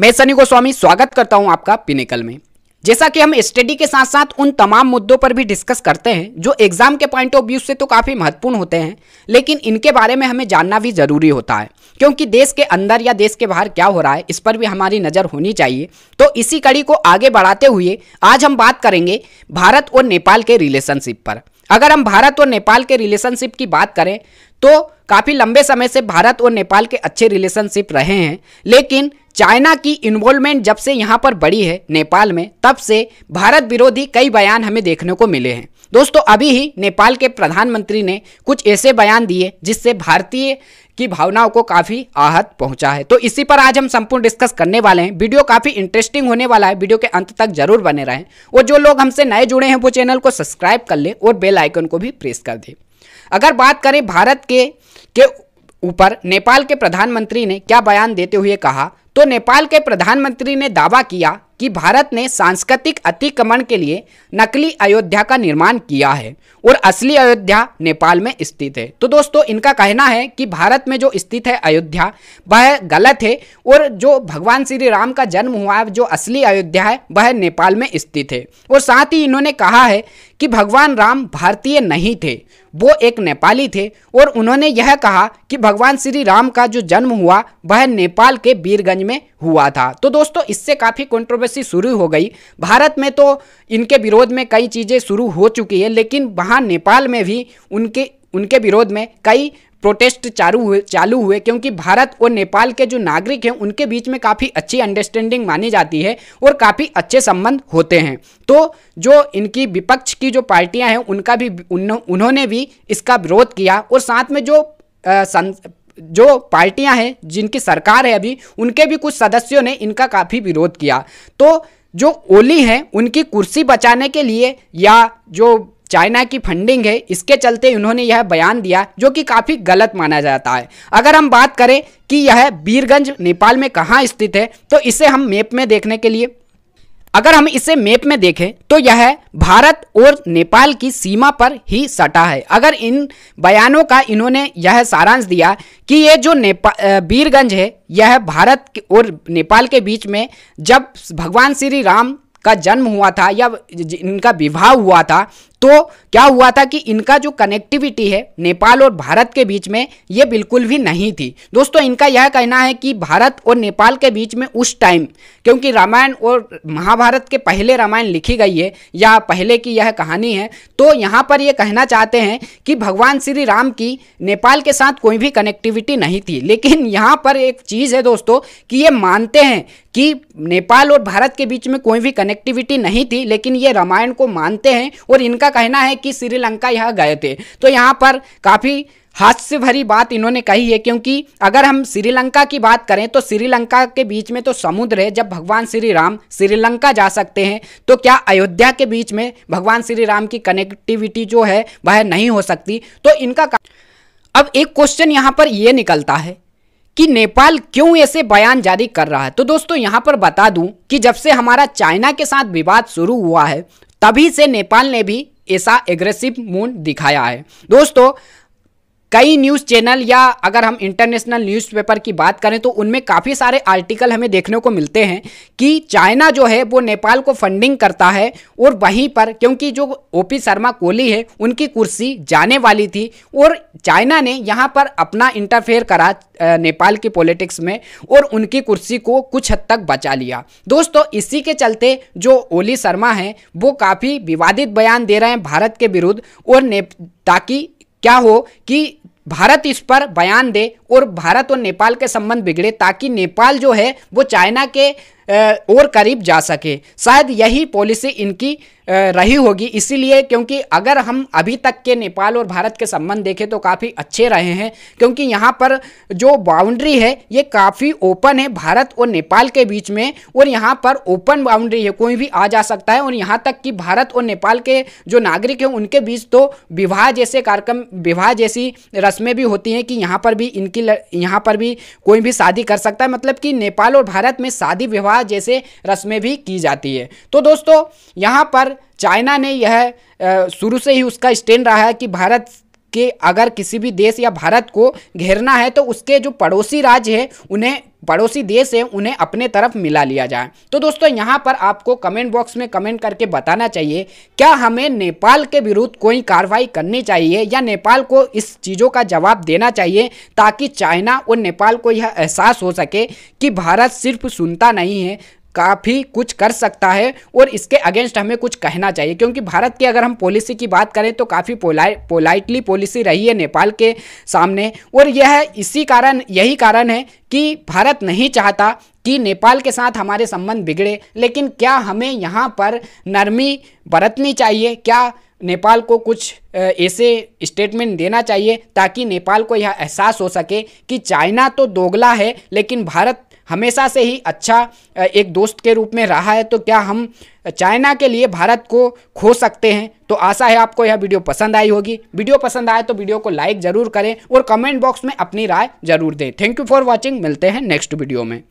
मैं सनी गोस्वामी स्वागत करता हूं आपका पिनेकल में जैसा कि हम स्टडी के साथ साथ उन तमाम मुद्दों पर भी डिस्कस करते हैं जो एग्ज़ाम के पॉइंट ऑफ व्यू से तो काफ़ी महत्वपूर्ण होते हैं लेकिन इनके बारे में हमें जानना भी ज़रूरी होता है क्योंकि देश के अंदर या देश के बाहर क्या हो रहा है इस पर भी हमारी नज़र होनी चाहिए तो इसी कड़ी को आगे बढ़ाते हुए आज हम बात करेंगे भारत और नेपाल के रिलेशनशिप पर अगर हम भारत और नेपाल के रिलेशनशिप की बात करें तो काफ़ी लंबे समय से भारत और नेपाल के अच्छे रिलेशनशिप रहे हैं लेकिन चाइना की इन्वॉल्वमेंट जब से यहाँ पर बड़ी है नेपाल में तब से भारत विरोधी कई बयान हमें देखने को मिले हैं दोस्तों अभी ही नेपाल के प्रधानमंत्री ने कुछ ऐसे बयान दिए जिससे भारतीय की भावनाओं को काफ़ी आहत पहुंचा है तो इसी पर आज हम संपूर्ण डिस्कस करने वाले हैं वीडियो काफ़ी इंटरेस्टिंग होने वाला है वीडियो के अंत तक जरूर बने रहें और जो लोग हमसे नए जुड़े हैं वो चैनल को सब्सक्राइब कर लें और बेल आइकन को भी प्रेस कर दें अगर बात करें भारत के के ऊपर नेपाल के प्रधानमंत्री ने क्या बयान देते हुए कहा तो नेपाल के प्रधानमंत्री ने दावा किया कि भारत ने सांस्कृतिक अतिक्रमण के लिए नकली अयोध्या का निर्माण किया है और असली अयोध्या नेपाल में स्थित है तो दोस्तों इनका कहना है कि भारत में जो स्थित है अयोध्या वह गलत है और जो भगवान श्री राम का जन्म हुआ है जो असली अयोध्या है वह नेपाल में स्थित है और साथ ही इन्होंने कहा है कि भगवान राम भारतीय नहीं थे वो एक नेपाली थे और उन्होंने यह कहा कि भगवान श्री राम का जो जन्म हुआ वह नेपाल के बीरगंज में हुआ था तो दोस्तों इससे काफ़ी कंट्रोवर्सी शुरू हो गई भारत में तो इनके विरोध में कई चीज़ें शुरू हो चुकी है लेकिन वहाँ नेपाल में भी उनके उनके विरोध में कई प्रोटेस्ट चालू हुए चालू हुए क्योंकि भारत और नेपाल के जो नागरिक हैं उनके बीच में काफ़ी अच्छी अंडरस्टैंडिंग मानी जाती है और काफ़ी अच्छे संबंध होते हैं तो जो इनकी विपक्ष की जो पार्टियां हैं उनका भी उन, उन्होंने भी इसका विरोध किया और साथ में जो सं, जो पार्टियां हैं जिनकी सरकार है अभी उनके भी कुछ सदस्यों ने इनका काफ़ी विरोध किया तो जो ओली हैं उनकी कुर्सी बचाने के लिए या जो चाइना की फंडिंग है इसके चलते इन्होंने यह बयान दिया जो कि काफ़ी गलत माना जाता है अगर हम बात करें कि यह बीरगंज नेपाल में कहाँ स्थित है तो इसे हम मैप में देखने के लिए अगर हम इसे मैप में देखें तो यह भारत और नेपाल की सीमा पर ही सटा है अगर इन बयानों का इन्होंने यह सारांश दिया कि ये जो नेपाल बीरगंज है यह भारत और नेपाल के बीच में जब भगवान श्री राम का जन्म हुआ था या इनका विवाह हुआ था तो क्या हुआ था कि इनका जो कनेक्टिविटी है नेपाल और भारत के बीच में ये बिल्कुल भी नहीं थी दोस्तों इनका यह कहना है कि भारत और नेपाल के बीच में उस टाइम क्योंकि रामायण और महाभारत के पहले रामायण लिखी गई है या पहले की यह कहानी है तो यहाँ पर ये कहना चाहते हैं कि भगवान श्री राम की नेपाल के साथ कोई भी कनेक्टिविटी नहीं थी लेकिन यहाँ पर एक चीज़ है दोस्तों कि ये मानते हैं कि नेपाल और भारत के बीच में कोई भी कनेक्टिविटी नहीं थी लेकिन ये रामायण को मानते हैं और इनका कहना है कि श्रीलंका यहाँ गए थे तो यहाँ पर काफ़ी हास्य भरी बात इन्होंने कही है क्योंकि अगर हम श्रीलंका की बात करें तो श्रीलंका के बीच में तो समुद्र है जब भगवान श्री राम श्रीलंका जा सकते हैं तो क्या अयोध्या के बीच में भगवान श्री राम की कनेक्टिविटी जो है वह नहीं हो सकती तो इनका अब एक क्वेश्चन यहाँ पर ये निकलता है कि नेपाल क्यों ऐसे बयान जारी कर रहा है तो दोस्तों यहां पर बता दूं कि जब से हमारा चाइना के साथ विवाद शुरू हुआ है तभी से नेपाल ने भी ऐसा एग्रेसिव मूड दिखाया है दोस्तों कई न्यूज़ चैनल या अगर हम इंटरनेशनल न्यूज़पेपर की बात करें तो उनमें काफ़ी सारे आर्टिकल हमें देखने को मिलते हैं कि चाइना जो है वो नेपाल को फंडिंग करता है और वहीं पर क्योंकि जो ओ पी शर्मा कोहली है उनकी कुर्सी जाने वाली थी और चाइना ने यहाँ पर अपना इंटरफेयर करा नेपाल की पॉलिटिक्स में और उनकी कुर्सी को कुछ हद तक बचा लिया दोस्तों इसी के चलते जो ओली शर्मा हैं वो काफ़ी विवादित बयान दे रहे हैं भारत के विरुद्ध और ताकि क्या हो कि भारत इस पर बयान दे और भारत और नेपाल के संबंध बिगड़े ताकि नेपाल जो है वो चाइना के और करीब जा सके शायद यही पॉलिसी इनकी रही होगी इसीलिए क्योंकि अगर हम अभी तक के नेपाल और भारत के संबंध देखें तो काफ़ी अच्छे रहे हैं क्योंकि यहाँ पर जो बाउंड्री है ये काफ़ी ओपन है भारत और नेपाल के बीच में और यहाँ पर ओपन बाउंड्री है कोई भी आ जा सकता है और यहाँ तक कि भारत और नेपाल के जो नागरिक हैं उनके बीच तो विवाह जैसे कार्यक्रम विवाह जैसी रस्में भी होती हैं कि यहाँ पर भी इनकी यहाँ पर भी कोई भी शादी कर सकता है मतलब कि नेपाल और भारत में शादी विवाह विवाह जैसे रस्में भी की जाती है तो दोस्तों यहाँ पर चाइना ने यह शुरू से ही उसका स्टैंड रहा है कि भारत कि अगर किसी भी देश या भारत को घेरना है तो उसके जो पड़ोसी राज्य है उन्हें पड़ोसी देश है उन्हें अपने तरफ मिला लिया जाए तो दोस्तों यहाँ पर आपको कमेंट बॉक्स में कमेंट करके बताना चाहिए क्या हमें नेपाल के विरुद्ध कोई कार्रवाई करनी चाहिए या नेपाल को इस चीज़ों का जवाब देना चाहिए ताकि चाइना और नेपाल को यह एहसास हो सके कि भारत सिर्फ सुनता नहीं है काफ़ी कुछ कर सकता है और इसके अगेंस्ट हमें कुछ कहना चाहिए क्योंकि भारत की अगर हम पॉलिसी की बात करें तो काफ़ी पोलाइ पोलाइटली पॉलिसी रही है नेपाल के सामने और यह इसी कारण यही कारण है कि भारत नहीं चाहता कि नेपाल के साथ हमारे संबंध बिगड़े लेकिन क्या हमें यहाँ पर नरमी बरतनी चाहिए क्या नेपाल को कुछ ऐसे स्टेटमेंट देना चाहिए ताकि नेपाल को यह एहसास हो सके कि चाइना तो दोगला है लेकिन भारत हमेशा से ही अच्छा एक दोस्त के रूप में रहा है तो क्या हम चाइना के लिए भारत को खो सकते हैं तो आशा है आपको यह वीडियो पसंद आई होगी वीडियो पसंद आए तो वीडियो को लाइक ज़रूर करें और कमेंट बॉक्स में अपनी राय ज़रूर दें थैंक यू फॉर वॉचिंग मिलते हैं नेक्स्ट वीडियो में